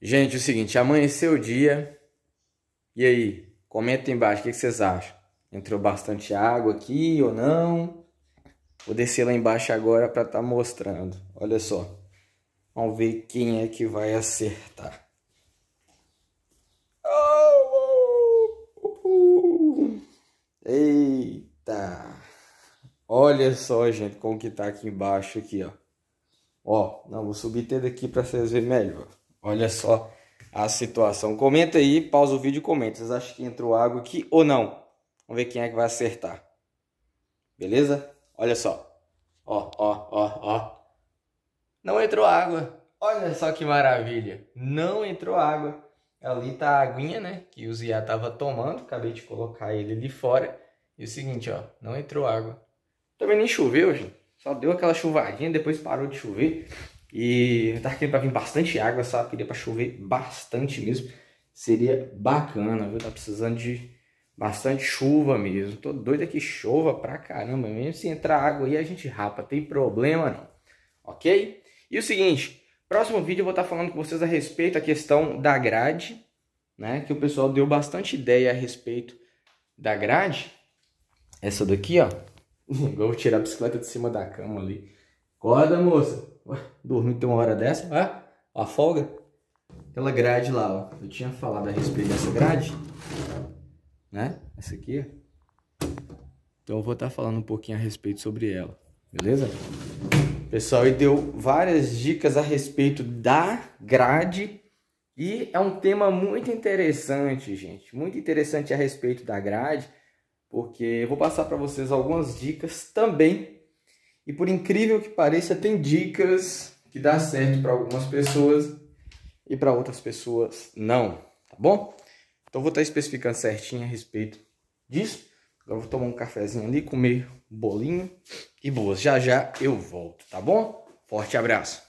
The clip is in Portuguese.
Gente, é o seguinte, amanheceu o dia. E aí? Comenta aí embaixo o que vocês acham. Entrou bastante água aqui ou não? Vou descer lá embaixo agora para estar tá mostrando. Olha só. Vamos ver quem é que vai acertar. Eita! Olha só, gente, como que tá aqui embaixo aqui, ó. Ó, não, vou subir até daqui para vocês verem melhor. Olha só a situação. Comenta aí, pausa o vídeo e comenta. Vocês acham que entrou água aqui ou não? Vamos ver quem é que vai acertar. Beleza? Olha só. Ó, ó, ó, ó. Não entrou água. Olha só que maravilha. Não entrou água. Ali tá a aguinha, né? Que o Zia tava tomando. Acabei de colocar ele ali fora. E o seguinte, ó. Não entrou água. Também nem choveu, gente. Só deu aquela chuvadinha, depois parou de chover. E tá querendo pra vir bastante água, sabe? Queria pra chover bastante mesmo. Seria bacana, viu? Tá precisando de bastante chuva mesmo. Tô doido é que chova pra caramba. Mesmo se entrar água aí, a gente rapa. Tem problema não, ok? E o seguinte, próximo vídeo eu vou estar tá falando com vocês a respeito da questão da grade, né? Que o pessoal deu bastante ideia a respeito da grade. Essa daqui, ó. vou tirar a bicicleta de cima da cama ali. Acorda, moça dormir tem uma hora dessa, ah, a folga. Aquela grade lá, ó. Eu tinha falado a respeito dessa grade, né? Essa aqui, Então eu vou estar tá falando um pouquinho a respeito sobre ela, beleza? Pessoal, e deu várias dicas a respeito da grade e é um tema muito interessante, gente. Muito interessante a respeito da grade, porque eu vou passar para vocês algumas dicas também e por incrível que pareça, tem dicas que dá certo para algumas pessoas e para outras pessoas não, tá bom? Então vou estar tá especificando certinho a respeito disso. Agora vou tomar um cafezinho ali, comer um bolinho e boas. Já já eu volto, tá bom? Forte abraço.